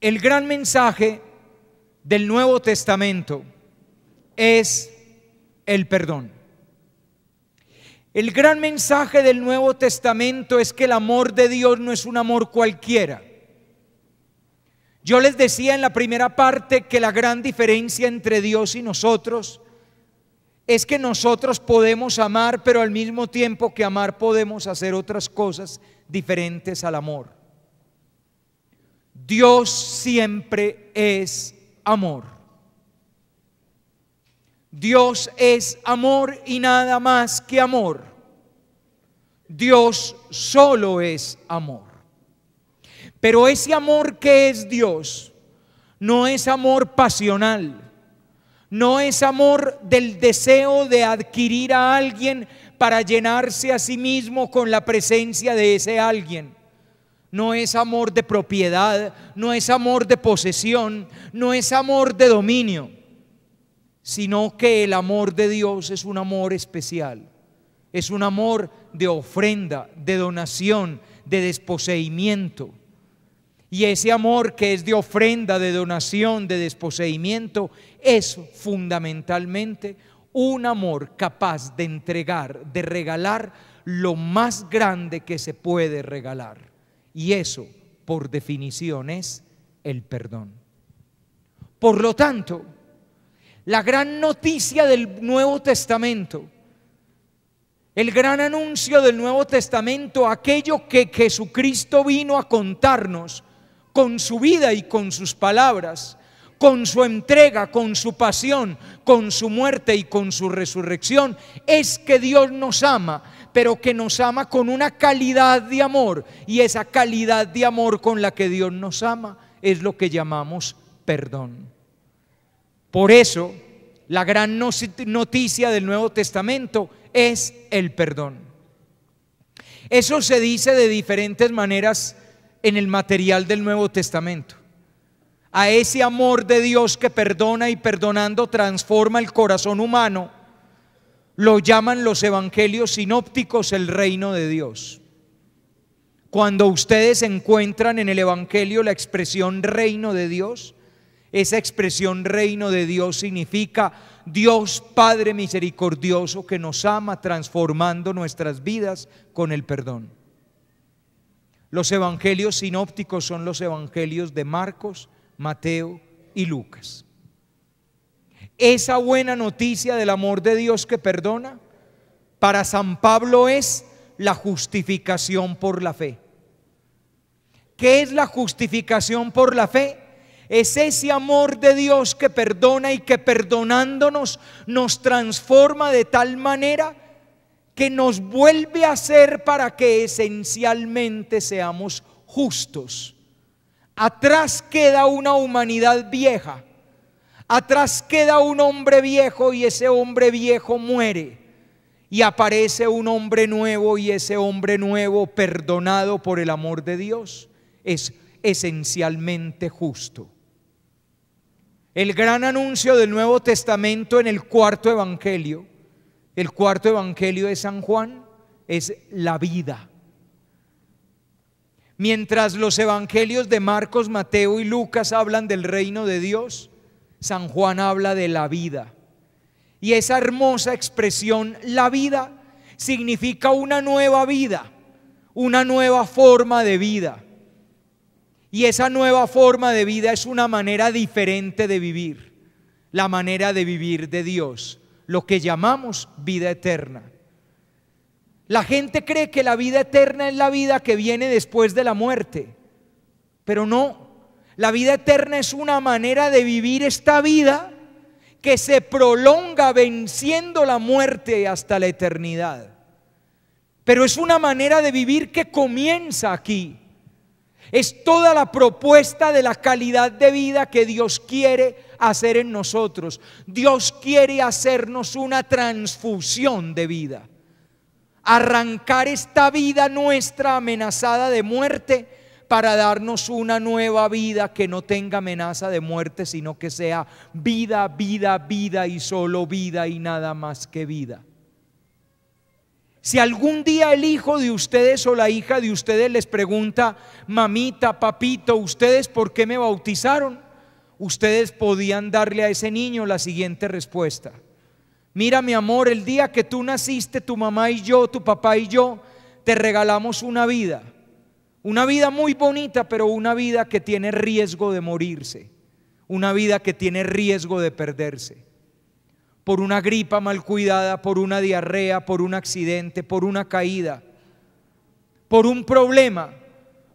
El gran mensaje del Nuevo Testamento es el perdón. El gran mensaje del Nuevo Testamento es que el amor de Dios no es un amor cualquiera. Yo les decía en la primera parte que la gran diferencia entre Dios y nosotros es que nosotros podemos amar, pero al mismo tiempo que amar podemos hacer otras cosas diferentes al amor. Dios siempre es amor. Dios es amor y nada más que amor. Dios solo es amor. Pero ese amor que es Dios no es amor pasional, no es amor del deseo de adquirir a alguien para llenarse a sí mismo con la presencia de ese alguien. No es amor de propiedad, no es amor de posesión, no es amor de dominio, sino que el amor de Dios es un amor especial. Es un amor de ofrenda, de donación, de desposeimiento. Y ese amor que es de ofrenda, de donación, de desposeimiento, es fundamentalmente un amor capaz de entregar, de regalar lo más grande que se puede regalar. Y eso, por definición, es el perdón. Por lo tanto, la gran noticia del Nuevo Testamento, el gran anuncio del Nuevo Testamento, aquello que Jesucristo vino a contarnos con su vida y con sus palabras, con su entrega, con su pasión, con su muerte y con su resurrección, es que Dios nos ama pero que nos ama con una calidad de amor. Y esa calidad de amor con la que Dios nos ama es lo que llamamos perdón. Por eso, la gran noticia del Nuevo Testamento es el perdón. Eso se dice de diferentes maneras en el material del Nuevo Testamento. A ese amor de Dios que perdona y perdonando transforma el corazón humano lo llaman los evangelios sinópticos el reino de Dios. Cuando ustedes encuentran en el Evangelio la expresión reino de Dios, esa expresión reino de Dios significa Dios Padre misericordioso que nos ama transformando nuestras vidas con el perdón. Los evangelios sinópticos son los evangelios de Marcos, Mateo y Lucas. Esa buena noticia del amor de Dios que perdona, para San Pablo es la justificación por la fe. ¿Qué es la justificación por la fe? Es ese amor de Dios que perdona y que perdonándonos nos transforma de tal manera que nos vuelve a ser para que esencialmente seamos justos. Atrás queda una humanidad vieja Atrás queda un hombre viejo y ese hombre viejo muere. Y aparece un hombre nuevo y ese hombre nuevo perdonado por el amor de Dios es esencialmente justo. El gran anuncio del Nuevo Testamento en el cuarto Evangelio, el cuarto Evangelio de San Juan, es la vida. Mientras los Evangelios de Marcos, Mateo y Lucas hablan del reino de Dios, San Juan habla de la vida. Y esa hermosa expresión, la vida, significa una nueva vida, una nueva forma de vida. Y esa nueva forma de vida es una manera diferente de vivir, la manera de vivir de Dios, lo que llamamos vida eterna. La gente cree que la vida eterna es la vida que viene después de la muerte, pero no, la vida eterna es una manera de vivir esta vida que se prolonga venciendo la muerte hasta la eternidad. Pero es una manera de vivir que comienza aquí. Es toda la propuesta de la calidad de vida que Dios quiere hacer en nosotros. Dios quiere hacernos una transfusión de vida. Arrancar esta vida nuestra amenazada de muerte para darnos una nueva vida que no tenga amenaza de muerte, sino que sea vida, vida, vida y solo vida y nada más que vida. Si algún día el hijo de ustedes o la hija de ustedes les pregunta, mamita, papito, ¿ustedes por qué me bautizaron? Ustedes podían darle a ese niño la siguiente respuesta. Mira mi amor, el día que tú naciste, tu mamá y yo, tu papá y yo, te regalamos una vida una vida muy bonita, pero una vida que tiene riesgo de morirse. Una vida que tiene riesgo de perderse. Por una gripa mal cuidada, por una diarrea, por un accidente, por una caída, por un problema,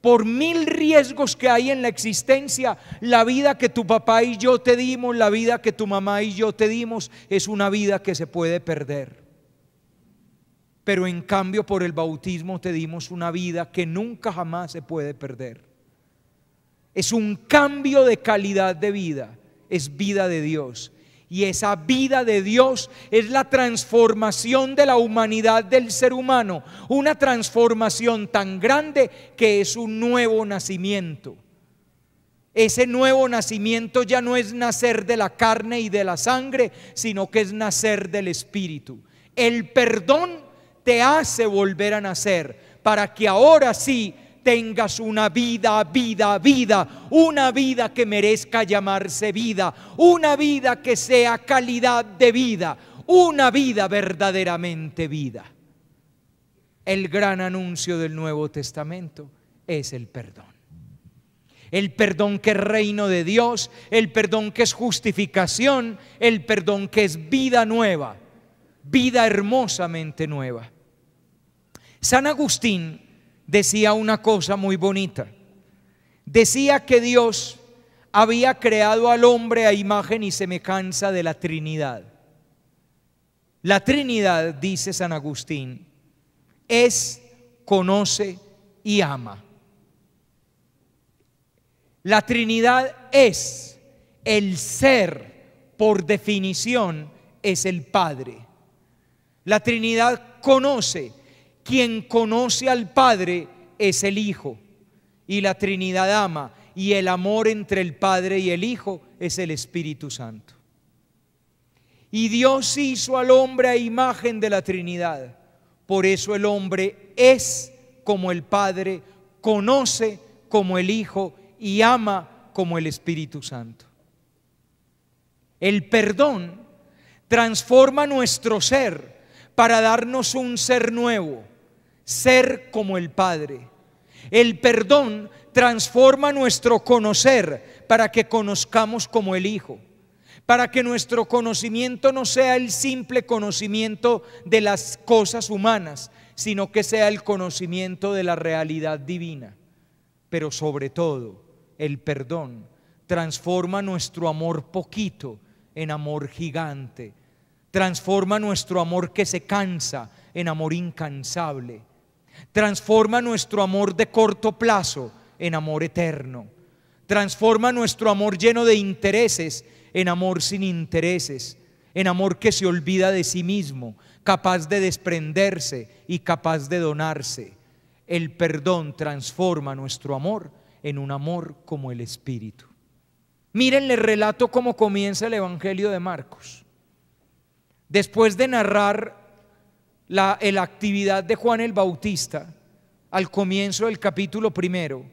por mil riesgos que hay en la existencia. La vida que tu papá y yo te dimos, la vida que tu mamá y yo te dimos, es una vida que se puede perder pero en cambio por el bautismo te dimos una vida que nunca jamás se puede perder. Es un cambio de calidad de vida, es vida de Dios. Y esa vida de Dios es la transformación de la humanidad del ser humano, una transformación tan grande que es un nuevo nacimiento. Ese nuevo nacimiento ya no es nacer de la carne y de la sangre, sino que es nacer del Espíritu. El perdón te hace volver a nacer para que ahora sí tengas una vida, vida, vida, una vida que merezca llamarse vida, una vida que sea calidad de vida, una vida verdaderamente vida. El gran anuncio del Nuevo Testamento es el perdón. El perdón que es reino de Dios, el perdón que es justificación, el perdón que es vida nueva, vida hermosamente nueva. San Agustín decía una cosa muy bonita. Decía que Dios había creado al hombre a imagen y semejanza de la Trinidad. La Trinidad, dice San Agustín, es, conoce y ama. La Trinidad es el ser, por definición, es el Padre. La Trinidad conoce quien conoce al Padre es el Hijo y la Trinidad ama y el amor entre el Padre y el Hijo es el Espíritu Santo. Y Dios hizo al hombre a imagen de la Trinidad. Por eso el hombre es como el Padre, conoce como el Hijo y ama como el Espíritu Santo. El perdón transforma nuestro ser para darnos un ser nuevo ser como el Padre. El perdón transforma nuestro conocer para que conozcamos como el Hijo, para que nuestro conocimiento no sea el simple conocimiento de las cosas humanas, sino que sea el conocimiento de la realidad divina. Pero sobre todo, el perdón transforma nuestro amor poquito en amor gigante, transforma nuestro amor que se cansa en amor incansable Transforma nuestro amor de corto plazo en amor eterno. Transforma nuestro amor lleno de intereses en amor sin intereses, en amor que se olvida de sí mismo, capaz de desprenderse y capaz de donarse. El perdón transforma nuestro amor en un amor como el Espíritu. Miren, les relato cómo comienza el Evangelio de Marcos. Después de narrar la, actividad de Juan el Bautista al comienzo del capítulo primero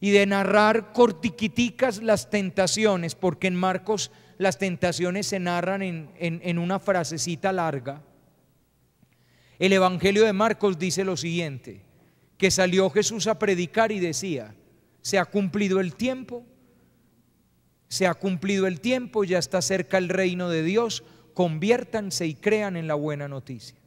y de narrar cortiquiticas las tentaciones, porque en Marcos las tentaciones se narran en, en, en una frasecita larga. El Evangelio de Marcos dice lo siguiente, que salió Jesús a predicar y decía, se ha cumplido el tiempo, se ha cumplido el tiempo, ya está cerca el reino de Dios, conviértanse y crean en la buena noticia.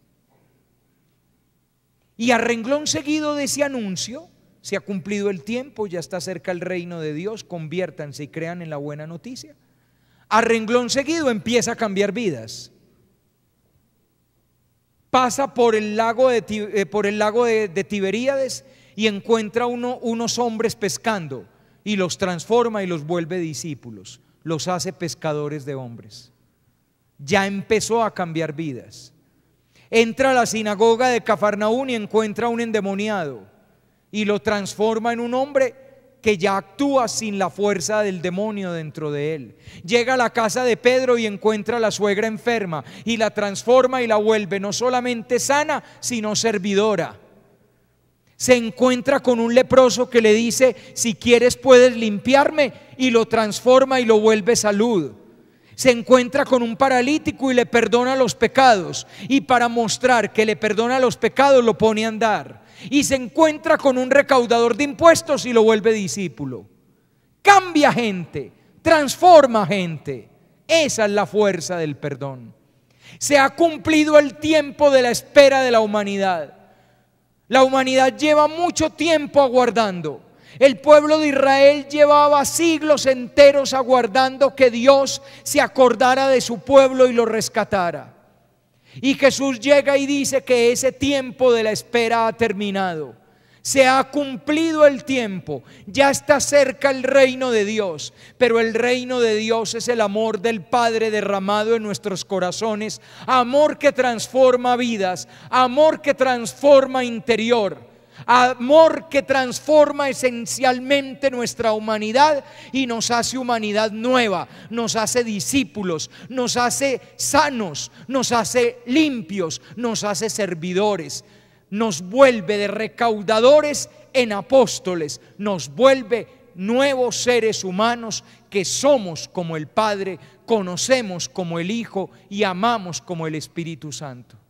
Y a renglón seguido de ese anuncio, se ha cumplido el tiempo, ya está cerca el reino de Dios, conviértanse y crean en la buena noticia. A renglón seguido empieza a cambiar vidas. Pasa por el lago de, eh, Tiberíades y encuentra unos hombres pescando y los transforma y los vuelve discípulos, los hace pescadores de hombres. Ya empezó a cambiar vidas entra a la sinagoga de Cafarnaún y encuentra a un endemoniado y lo transforma en un hombre que ya actúa sin la fuerza del demonio dentro de él. Llega a la casa de Pedro y encuentra a la suegra enferma y la transforma y la vuelve no solamente sana, sino servidora. Se encuentra con un leproso que le dice, si quieres puedes limpiarme y lo transforma y lo vuelve salud se encuentra con un paralítico y le perdona los pecados. Y para mostrar que le perdona los pecados lo pone a andar. Y se encuentra con un recaudador de impuestos y lo vuelve discípulo. Cambia gente, transforma gente. Esa es la fuerza del perdón. Se ha cumplido el tiempo de la espera de la humanidad. La humanidad lleva mucho tiempo aguardando. El pueblo de Israel llevaba siglos enteros aguardando que Dios se acordara de su pueblo y lo rescatara. Y Jesús llega y dice que ese tiempo de la espera ha terminado. Se ha cumplido el tiempo, ya está cerca el reino de Dios, pero el reino de Dios es el amor del Padre derramado en nuestros corazones, amor que transforma vidas, amor que transforma interior Amor que transforma esencialmente nuestra humanidad y nos hace humanidad nueva, nos hace discípulos, nos hace sanos, nos hace limpios, nos hace servidores, nos vuelve de recaudadores en apóstoles, nos vuelve nuevos seres humanos que somos como el Padre, conocemos como el Hijo y amamos como el Espíritu Santo.